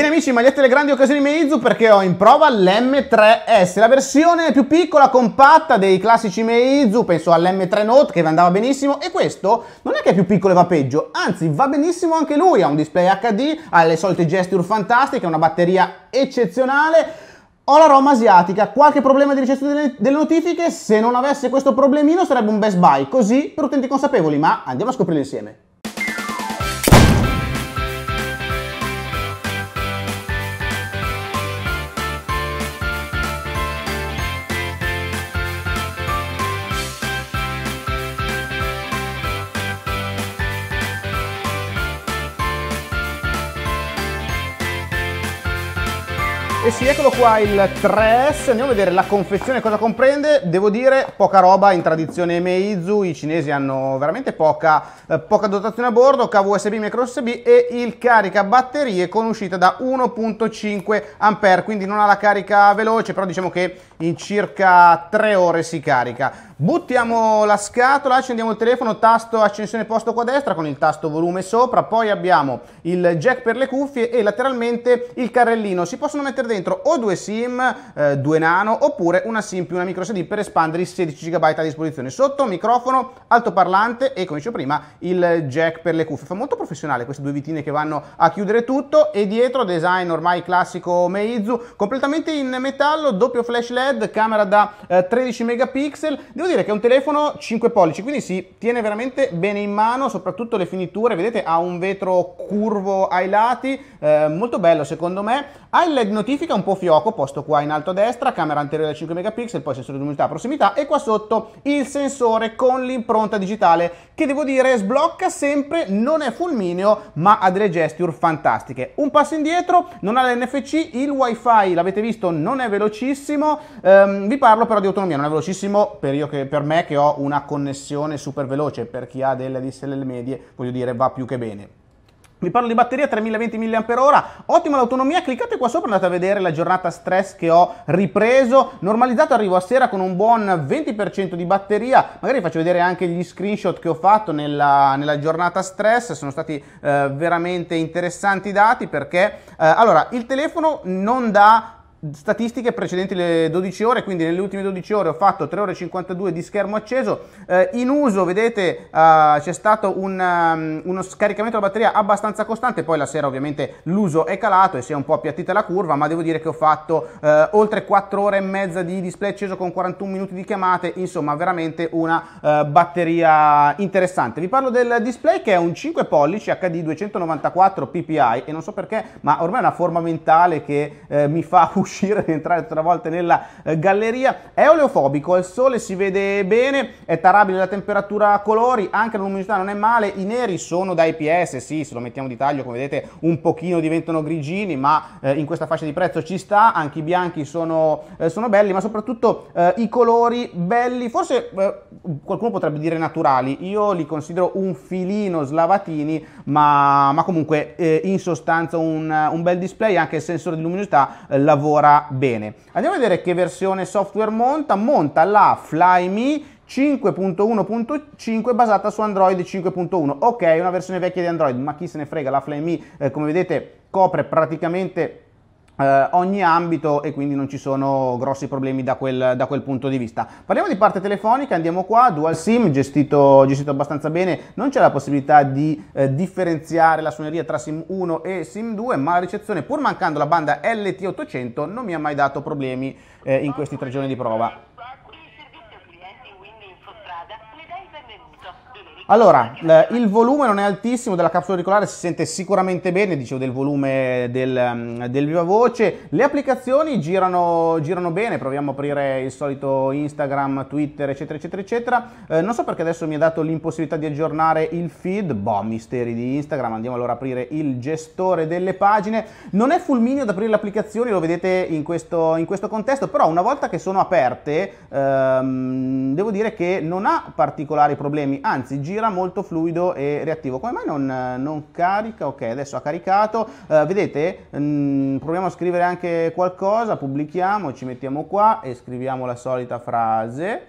Bene amici, magliette le grandi occasioni Meizu perché ho in prova l'M3S, la versione più piccola, compatta dei classici Meizu, penso all'M3 Note che vi andava benissimo e questo non è che è più piccolo e va peggio, anzi va benissimo anche lui, ha un display HD, ha le solite gesture fantastiche, una batteria eccezionale, ho la Roma asiatica, qualche problema di ricezione delle notifiche, se non avesse questo problemino sarebbe un best buy, così per utenti consapevoli, ma andiamo a scoprirlo insieme. E sì, eccolo qua il 3S, andiamo a vedere la confezione cosa comprende, devo dire poca roba in tradizione Meizu, i cinesi hanno veramente poca, eh, poca dotazione a bordo, cavo USB micro USB e il carica batterie con uscita da 1.5 A, quindi non ha la carica veloce, però diciamo che in circa 3 ore si carica. Buttiamo la scatola, accendiamo il telefono, tasto accensione posto qua a destra con il tasto volume sopra, poi abbiamo il jack per le cuffie e lateralmente il carrellino, si possono mettere dentro dentro o due SIM, eh, due nano, oppure una SIM più una micro SD per espandere i 16 GB a disposizione. Sotto microfono, altoparlante e come dicevo prima il jack per le cuffie. Fa molto professionale queste due vitine che vanno a chiudere tutto e dietro design ormai classico Meizu, completamente in metallo, doppio flash LED, camera da eh, 13 megapixel. Devo dire che è un telefono 5 pollici, quindi si tiene veramente bene in mano, soprattutto le finiture, vedete ha un vetro curvo ai lati, eh, molto bello secondo me. Ha il LED notifica specifica, un po' fioco, posto qua in alto a destra, camera anteriore da 5 megapixel, poi sensore di luminosità a prossimità e qua sotto il sensore con l'impronta digitale che devo dire sblocca sempre, non è fulmineo ma ha delle gesture fantastiche. Un passo indietro, non ha l'NFC, il wifi l'avete visto non è velocissimo, ehm, vi parlo però di autonomia, non è velocissimo per, io che, per me che ho una connessione super veloce, per chi ha delle DSL medie voglio dire va più che bene. Vi parlo di batteria 3020 mAh, ottima l'autonomia, cliccate qua sopra, andate a vedere la giornata stress che ho ripreso, normalizzato arrivo a sera con un buon 20% di batteria, magari vi faccio vedere anche gli screenshot che ho fatto nella, nella giornata stress, sono stati eh, veramente interessanti i dati perché, eh, allora, il telefono non dà statistiche precedenti le 12 ore, quindi nelle ultime 12 ore ho fatto 3 ore e 52 di schermo acceso, eh, in uso vedete eh, c'è stato un, um, uno scaricamento della batteria abbastanza costante, poi la sera ovviamente l'uso è calato e si è un po' appiattita la curva, ma devo dire che ho fatto eh, oltre 4 ore e mezza di display acceso con 41 minuti di chiamate, insomma veramente una eh, batteria interessante. Vi parlo del display che è un 5 pollici HD 294 ppi e non so perché, ma ormai è una forma mentale che eh, mi fa uscire uscire ed entrare tutte le volte nella eh, galleria. È oleofobico, il sole si vede bene, è tarabile la temperatura a colori, anche la luminosità non è male, i neri sono da IPS, sì, se lo mettiamo di taglio come vedete un pochino diventano grigini, ma eh, in questa fascia di prezzo ci sta, anche i bianchi sono, eh, sono belli, ma soprattutto eh, i colori belli, forse eh, qualcuno potrebbe dire naturali, io li considero un filino slavatini, ma, ma comunque in sostanza un, un, bel display, anche il sensore di luminosità lavora lavora bene. Andiamo a vedere che versione software monta. Monta la Flyme 5.1.5 basata su Android 5.1. Ok, una versione vecchia di Android, ma chi se ne frega, la Flyme, eh, come vedete, copre praticamente eh, ogni ambito e quindi non ci sono grossi problemi da quel, da quel, punto di vista. Parliamo di parte telefonica, andiamo qua, dual SIM gestito, gestito abbastanza bene, non c'è la possibilità di eh, differenziare la suoneria tra SIM 1 e SIM 2, ma la ricezione pur mancando la banda LT800 non mi ha mai dato problemi eh, in questi tre giorni di prova. Allora, eh, il volume non è altissimo della capsula auricolare, si sente sicuramente bene, dicevo del volume del, mm, del viva voce. Le applicazioni girano, girano, bene, proviamo a aprire il solito Instagram, Twitter, eccetera, eccetera, eccetera. Eh, non so perché adesso mi ha dato l'impossibilità di aggiornare il feed, boh, misteri di Instagram, andiamo allora a aprire il gestore delle pagine. Non è fulminio ad aprire le applicazioni, lo vedete in questo, in questo contesto, però una volta che sono aperte, ehm, devo dire che non ha particolari problemi, anzi gira gira molto fluido e reattivo. Come mai non, non carica? Ok, adesso ha caricato. Eh, vedete, mh, mm, proviamo a scrivere anche qualcosa, pubblichiamo, ci mettiamo qua e scriviamo la solita frase.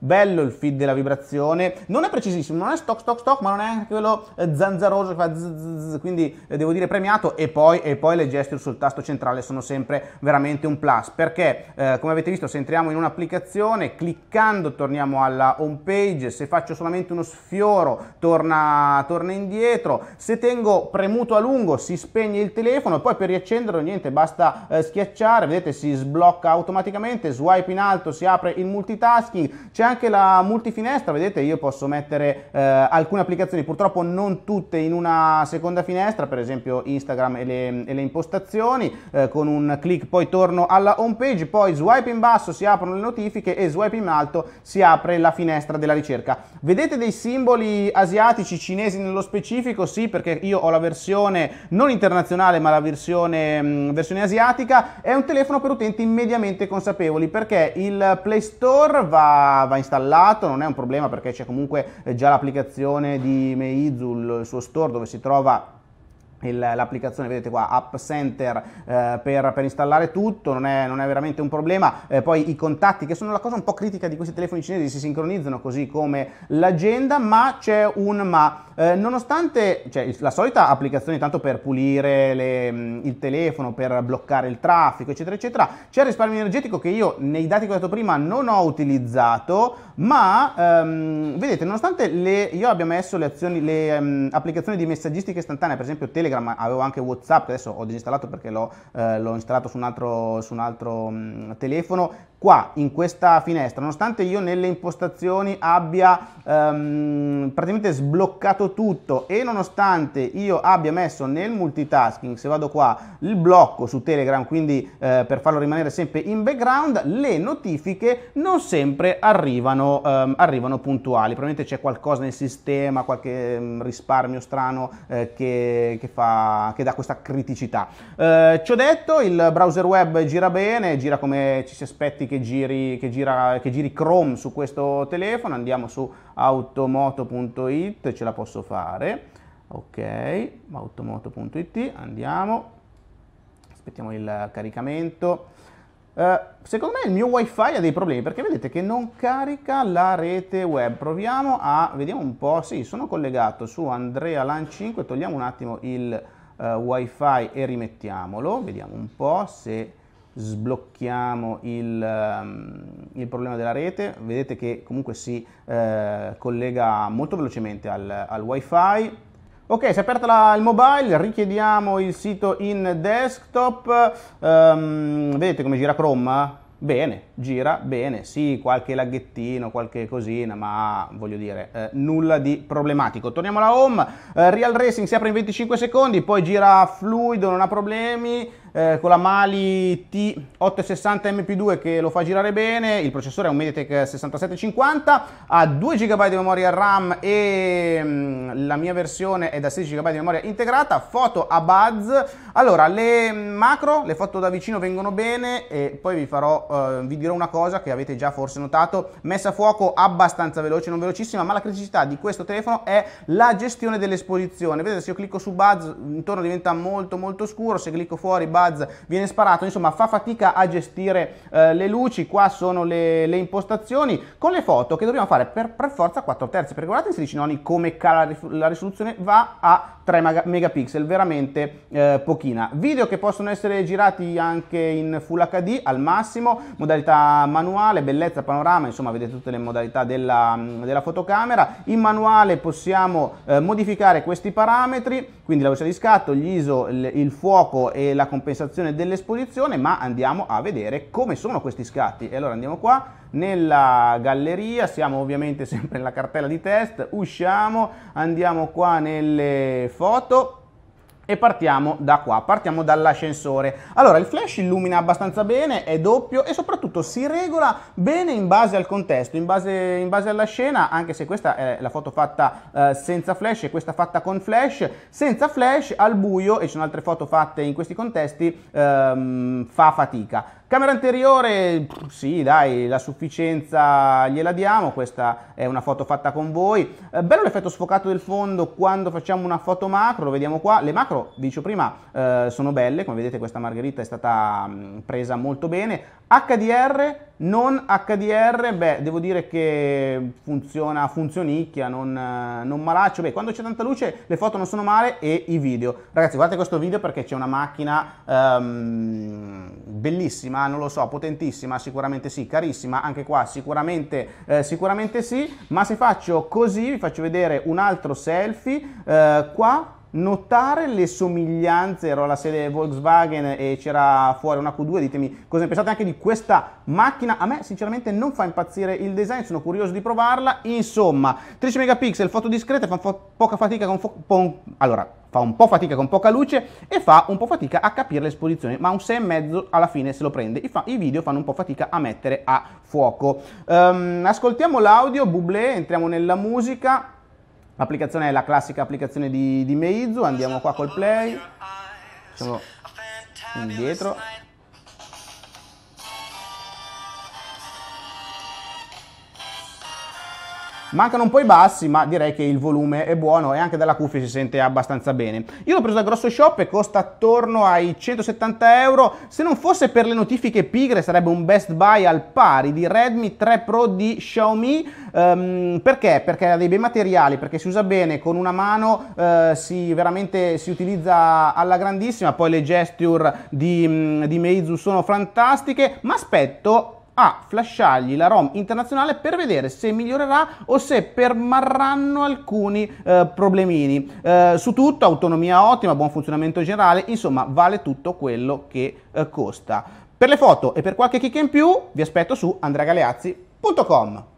Bello il feed della vibrazione, non è precisissimo, non è stock stock stock, ma non è anche quello eh, zanzaroso che fa zzz, quindi eh, devo dire premiato e poi, e poi, le gesture sul tasto centrale sono sempre veramente un plus perché eh, come avete visto se entriamo in un'applicazione cliccando torniamo alla home page, se faccio solamente uno sfioro torna, torna indietro, se tengo premuto a lungo si spegne il telefono poi per riaccenderlo niente basta eh, schiacciare, vedete si sblocca automaticamente, swipe in alto si apre il multitasking, c'è anche la multifinestra, vedete io posso mettere eh, alcune applicazioni, purtroppo non tutte in una seconda finestra, per esempio Instagram e le, e le impostazioni, eh, con un clic poi torno alla home page, poi swipe in basso si aprono le notifiche e swipe in alto si apre la finestra della ricerca. Vedete dei simboli asiatici, cinesi nello specifico? Sì, perché io ho la versione non internazionale ma la versione, mh, mm, versione asiatica, è un telefono per utenti mediamente consapevoli perché il Play Store va, va installato, non è un problema perché c'è comunque eh, già l'applicazione di Meizu, il suo store dove si trova l'applicazione vedete qua app center eh, per, per, installare tutto non è, non è veramente un problema eh, poi i contatti che sono la cosa un po' critica di questi telefoni cinesi si sincronizzano così come l'agenda ma c'è un ma eh, nonostante cioè, la solita applicazione tanto per pulire le, mm, il telefono per bloccare il traffico eccetera eccetera c'è il risparmio energetico che io nei dati che ho dato prima non ho utilizzato ma ehm, vedete nonostante le, io abbia messo le azioni le ehm, applicazioni di messaggistica istantanea per esempio Telegram Telegram, ma avevo anche WhatsApp, adesso ho disinstallato perché l'ho, eh, l'ho installato su un altro, su un altro mh, mm, telefono. Qua in questa finestra, nonostante io nelle impostazioni abbia ehm, praticamente sbloccato tutto e nonostante io abbia messo nel multitasking, se vado qua, il blocco su Telegram, quindi eh, per farlo rimanere sempre in background, le notifiche non sempre arrivano, ehm, arrivano puntuali. Probabilmente c'è qualcosa nel sistema, qualche mm, risparmio strano eh, che, che, fa, che dà questa criticità. Eh, ciò detto, il browser web gira bene, gira come ci si aspetti che giri, che gira, che giri Chrome su questo telefono. Andiamo su automoto.it, ce la posso fare. Ok, automoto.it, andiamo, aspettiamo il caricamento. Eh, secondo me il mio wifi ha dei problemi perché vedete che non carica la rete web. Proviamo a, vediamo un po', sì, sono collegato su Andrea Lan 5, togliamo un attimo il uh, wifi e rimettiamolo, vediamo un po' se sblocchiamo il, um, il, problema della rete, vedete che comunque si uh, collega molto velocemente al, al wifi Ok, si è aperta la, il mobile, richiediamo il sito in desktop, um, vedete come gira Chrome? Bene, gira bene, sì, qualche laghettino, qualche cosina, ma voglio dire, eh, nulla di problematico. Torniamo alla home, eh, Real Racing si apre in 25 secondi, poi gira fluido, non ha problemi, eh, con la Mali T860 MP2 che lo fa girare bene, il processore è un Mediatek 6750, ha 2 GB di memoria RAM e mh, mm, la mia versione è da 16 GB di memoria integrata, foto a buzz, allora le macro, le foto da vicino vengono bene e poi vi farò, eh, vi dirò una cosa che avete già forse notato, messa a fuoco abbastanza veloce, non velocissima, ma la criticità di questo telefono è la gestione dell'esposizione, vedete se io clicco su buzz intorno diventa molto molto scuro, se clicco fuori buzz Buzz viene sparato, insomma fa fatica a gestire eh, le luci, qua sono le, le, impostazioni con le foto che dobbiamo fare per, per forza 4 terzi, perché guardate in 16 noni come cala la risoluzione, va a 3 megapixel, veramente eh, pochina. Video che possono essere girati anche in Full HD al massimo, modalità manuale, bellezza, panorama, insomma vedete tutte le modalità della, della fotocamera. In manuale possiamo eh, modificare questi parametri, quindi la velocità di scatto, gli ISO, il, il fuoco e la complessità compensazione dell'esposizione, ma andiamo a vedere come sono questi scatti. E allora andiamo qua nella galleria, siamo ovviamente sempre nella cartella di test, usciamo, andiamo qua nelle foto e partiamo da qua, partiamo dall'ascensore. Allora il flash illumina abbastanza bene, è doppio e soprattutto si regola bene in base al contesto, in base, in base alla scena, anche se questa è la foto fatta eh, senza flash e questa fatta con flash, senza flash al buio e ci sono altre foto fatte in questi contesti, ehm, fa fatica. Camera anteriore, sì dai, la sufficienza gliela diamo, questa è una foto fatta con voi. Eh, bello l'effetto sfocato del fondo quando facciamo una foto macro, lo vediamo qua. Le macro, vi dicevo prima, eh, sono belle, come vedete questa margherita è stata mh, mm, presa molto bene. HDR non HDR, beh, devo dire che funziona, funzionicchia, non, non malaccio. Beh, quando c'è tanta luce le foto non sono male e i video. Ragazzi, guardate questo video perché c'è una macchina um, bellissima, non lo so, potentissima, sicuramente sì, carissima, anche qua sicuramente, eh, sicuramente sì. Ma se faccio così, vi faccio vedere un altro selfie, eh, qua notare le somiglianze, ero alla sede Volkswagen e c'era fuori una Q2, ditemi cosa ne pensate anche di questa macchina, a me sinceramente non fa impazzire il design, sono curioso di provarla, insomma 13 megapixel, foto discrete, fa fo poca fatica con... Fo pon- allora, fa un po' fatica con poca luce e fa un po' fatica a capire l'esposizione, ma un 6,5 alla fine se lo prende. I, I, video fanno un po' fatica a mettere a fuoco. Um, ascoltiamo l'audio, Bublé, entriamo nella musica. L'applicazione è la classica applicazione di, di Meizu, andiamo qua col play, facciamo indietro, Mancano un po' i bassi, ma direi che il volume è buono e anche dalla cuffia si sente abbastanza bene. Io l'ho preso da Grosso Shop e costa attorno ai 170 euro. Se non fosse per le notifiche pigre sarebbe un best buy al pari di Redmi 3 Pro di Xiaomi. Um, perché? Perché ha dei bei materiali, perché si usa bene con una mano, uh, si, veramente si utilizza alla grandissima, poi le gesture di, mm, di Meizu sono fantastiche, ma aspetto a flashargli la ROM internazionale per vedere se migliorerà o se permarranno alcuni eh, problemini. Eh, su tutto autonomia ottima, buon funzionamento generale, insomma vale tutto quello che eh, costa. Per le foto e per qualche chicca in più vi aspetto su andregaleazzi.com.